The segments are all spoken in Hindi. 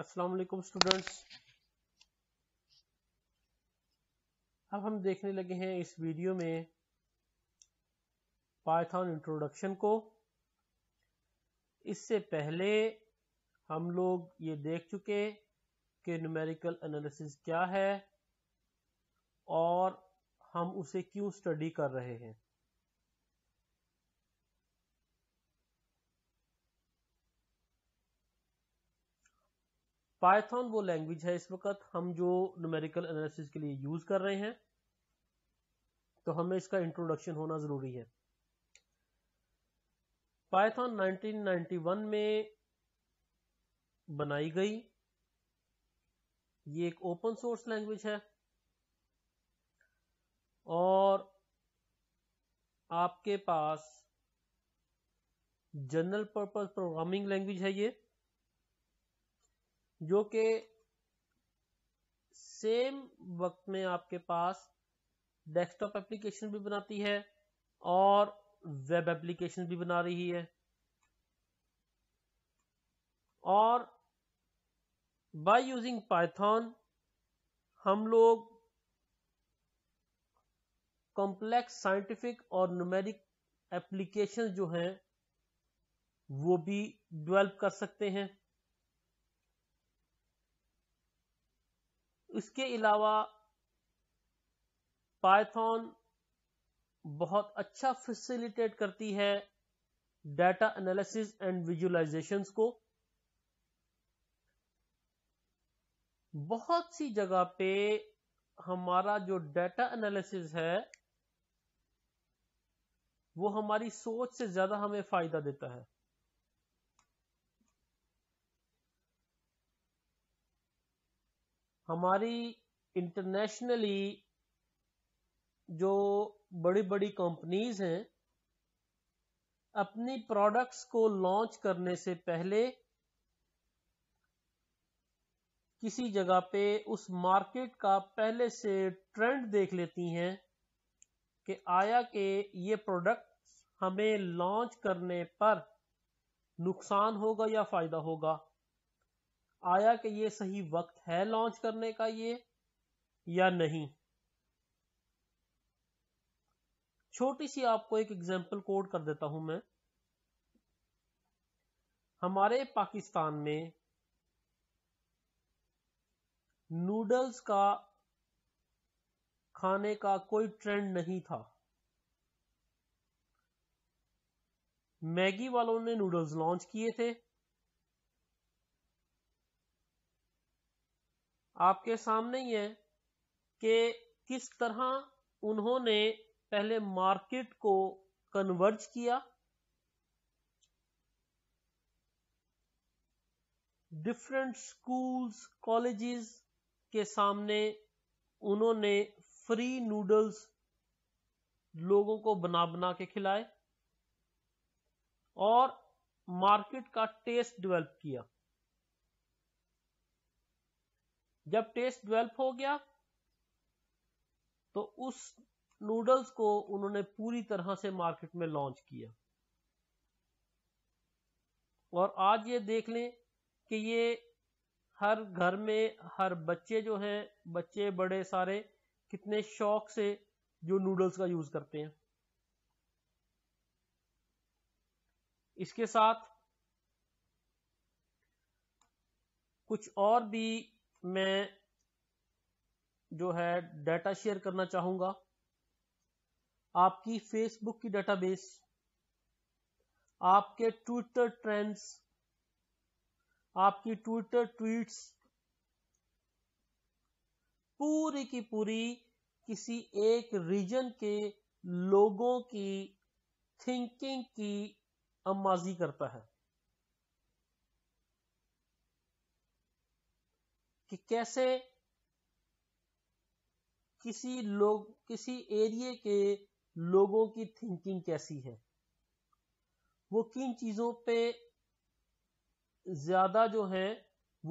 अस्सलाम वालेकुम स्टूडेंट्स अब हम देखने लगे हैं इस वीडियो में पाइथन इंट्रोडक्शन को इससे पहले हम लोग ये देख चुके कि न्यूमेरिकल एनालिसिस क्या है और हम उसे क्यों स्टडी कर रहे हैं पाइथन वो लैंग्वेज है इस वक्त हम जो न्यूमेरिकल एनालिसिस के लिए यूज कर रहे हैं तो हमें इसका इंट्रोडक्शन होना जरूरी है पाइथन 1991 में बनाई गई ये एक ओपन सोर्स लैंग्वेज है और आपके पास जनरल पर्पस प्रोग्रामिंग लैंग्वेज है ये जो कि सेम वक्त में आपके पास डेस्कटॉप एप्लीकेशन भी बनाती है और वेब एप्लीकेशन भी बना रही है और बाय यूजिंग पाइथन हम लोग कॉम्प्लेक्स साइंटिफिक और न्यूमेरिक एप्लीकेशन जो हैं वो भी डेवलप कर सकते हैं इसके अलावा पाइथन बहुत अच्छा फैसिलिटेट करती है डाटा एनालिसिस एंड विजुअलाइजेशन को बहुत सी जगह पे हमारा जो डाटा एनालिसिस है वो हमारी सोच से ज्यादा हमें फायदा देता है हमारी इंटरनेशनली जो बड़ी बड़ी कंपनीज हैं अपनी प्रोडक्ट्स को लॉन्च करने से पहले किसी जगह पे उस मार्केट का पहले से ट्रेंड देख लेती हैं कि आया के ये प्रोडक्ट हमें लॉन्च करने पर नुकसान होगा या फायदा होगा आया कि ये सही वक्त है लॉन्च करने का ये या नहीं छोटी सी आपको एक एग्जाम्पल कोड कर देता हूं मैं हमारे पाकिस्तान में नूडल्स का खाने का कोई ट्रेंड नहीं था मैगी वालों ने नूडल्स लॉन्च किए थे आपके सामने ही है कि किस तरह उन्होंने पहले मार्केट को कन्वर्ज किया डिफरेंट स्कूल्स कॉलेजेस के सामने उन्होंने फ्री नूडल्स लोगों को बना बना के खिलाए और मार्केट का टेस्ट डेवलप किया जब टेस्ट डेवलप हो गया तो उस नूडल्स को उन्होंने पूरी तरह से मार्केट में लॉन्च किया और आज ये देख लें कि ये हर घर में हर बच्चे जो हैं बच्चे बड़े सारे कितने शौक से जो नूडल्स का यूज करते हैं इसके साथ कुछ और भी मैं जो है डाटा शेयर करना चाहूंगा आपकी फेसबुक की डाटाबेस आपके ट्विटर ट्रेंड्स आपकी ट्विटर ट्वीट्स पूरी की पूरी किसी एक रीजन के लोगों की थिंकिंग की अमाजी करता है कि कैसे किसी लोग किसी एरिए के लोगों की थिंकिंग कैसी है वो किन चीज़ों पे ज़्यादा जो है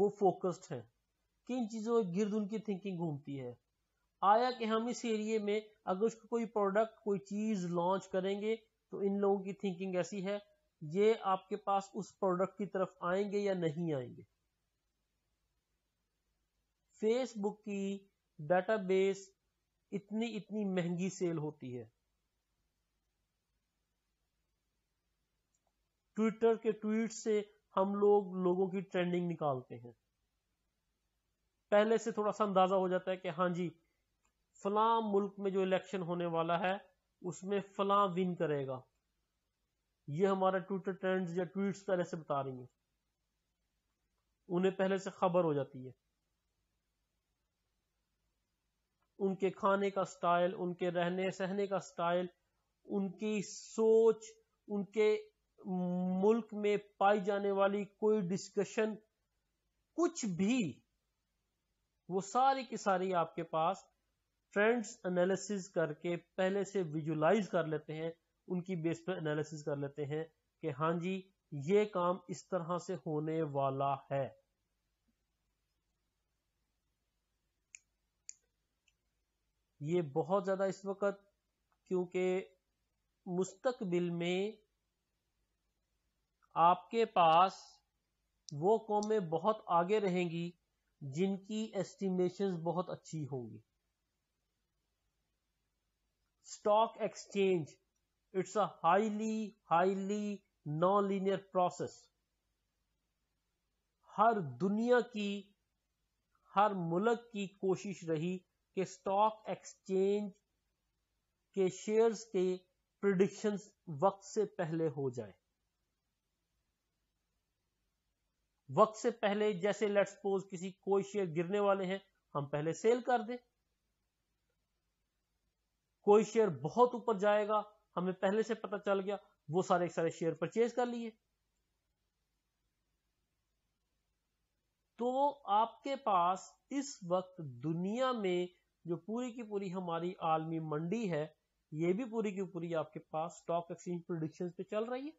वो फोकस्ड है किन चीज़ों गिर्द उनकी थिंकिंग घूमती है आया कि हम इस एरिए में अगर उसको कोई प्रोडक्ट कोई चीज़ लॉन्च करेंगे तो इन लोगों की थिंकिंग ऐसी है ये आपके पास उस प्रोडक्ट की तरफ आएंगे या नहीं आएंगे फेसबुक की डाटाबेस इतनी इतनी महंगी सेल होती है ट्विटर के ट्वीट से हम लोग लोगों की ट्रेंडिंग निकालते हैं पहले से थोड़ा सा अंदाजा हो जाता है कि हाँ जी फला मुल्क में जो इलेक्शन होने वाला है उसमें फला विन करेगा ये हमारा ट्विटर ट्रेंड्स या ट्वीट्स पहले से बता रही हैं उन्हें पहले से खबर हो जाती है उनके खाने का स्टाइल उनके रहने सहने का स्टाइल उनकी सोच उनके मुल्क में पाई जाने वाली कोई डिस्कशन कुछ भी वो सारी की सारी आपके पास ट्रेंड्स एनालिसिस करके पहले से विजुलाइज कर लेते हैं उनकी बेस पर एनालिसिस कर लेते हैं कि हाँ जी ये काम इस तरह से होने वाला है ये बहुत ज़्यादा इस वक्त क्योंकि मुस्तकबिल में आपके पास वो कौमें बहुत आगे रहेंगी जिनकी एस्टिमेशन बहुत अच्छी होंगी stock exchange it's a highly highly non linear process हर दुनिया की हर मुल्क की कोशिश रही कि स्टॉक एक्सचेंज के शेयर्स के प्रिडिक्शंस वक्त से पहले हो जाए वक्त से पहले जैसे लेट सपोज किसी कोई शेयर गिरने वाले हैं हम पहले सेल कर दें कोई शेयर बहुत ऊपर जाएगा हमें पहले से पता चल गया वो सारे सारे शेयर परचेज कर लिए तो आपके पास इस वक्त दुनिया में जो पूरी की पूरी हमारी आलमी मंडी है ये भी पूरी की पूरी आपके पास स्टॉक एक्सचेंज प्रोडिक्शन पे चल रही है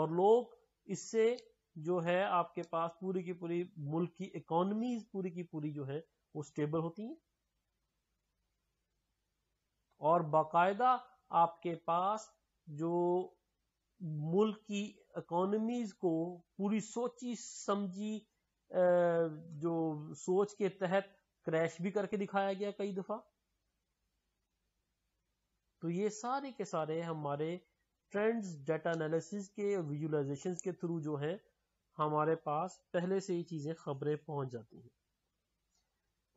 और लोग इससे जो है आपके पास पूरी की पूरी मुल्क की इकोनॉमीज पूरी की पूरी जो है वो स्टेबल होती है और बाकायदा आपके पास जो मुल्क की इकोनॉमीज को पूरी सोची समझी जो सोच के तहत क्रैश भी करके दिखाया गया कई दफा तो ये सारे के सारे हमारे ट्रेंड्स डाटा एनालिसिस के विजुलाइजेशन के थ्रू जो है हमारे पास पहले से ही चीजें खबरें पहुंच जाती हैं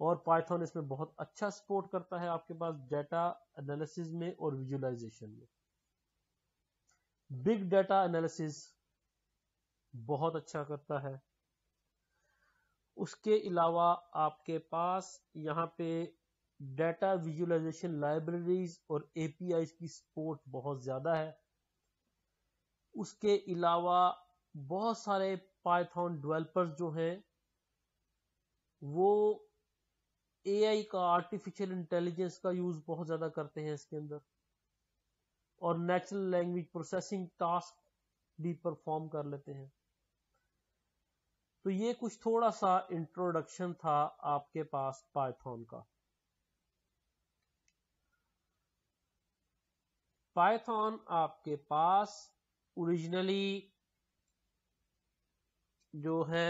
और पाइथन इसमें बहुत अच्छा सपोर्ट करता है आपके पास डाटा एनालिसिस में और विजुलाइजेशन में बिग डाटा एनालिसिस बहुत अच्छा करता है उसके अलावा आपके पास यहाँ पे डाटा विजुलाइजेशन लाइब्रेरीज और एपीआई की सपोर्ट बहुत ज़्यादा है उसके अलावा बहुत सारे पाइथन डेवलपर्स जो हैं वो एआई का आर्टिफिशियल इंटेलिजेंस का यूज़ बहुत ज़्यादा करते हैं इसके अंदर और नेचुरल लैंग्वेज प्रोसेसिंग टास्क भी परफॉर्म कर लेते हैं तो ये कुछ थोड़ा सा इंट्रोडक्शन था आपके पास पाइथन का पाइथन आपके पास ओरिजिनली जो है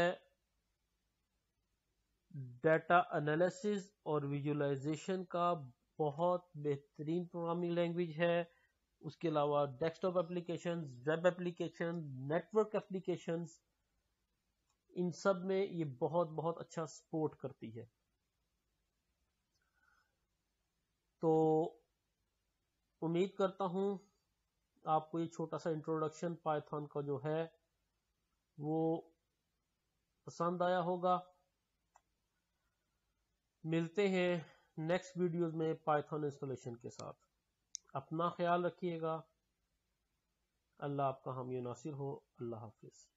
डाटा एनालिसिस और विजुलाइजेशन का बहुत बेहतरीन प्रोग्रामिंग लैंग्वेज है उसके अलावा desktop application web application network application इन सब में ये बहुत बहुत अच्छा सपोर्ट करती है तो उम्मीद करता हूं आपको ये छोटा सा इंट्रोडक्शन पाइथन का जो है वो पसंद आया होगा मिलते हैं नेक्स्ट वीडियोस में पाइथन इंस्टॉलेशन के साथ अपना ख्याल रखिएगा अल्लाह आपका हम ये नासिर हो अल्लाह हाफिज़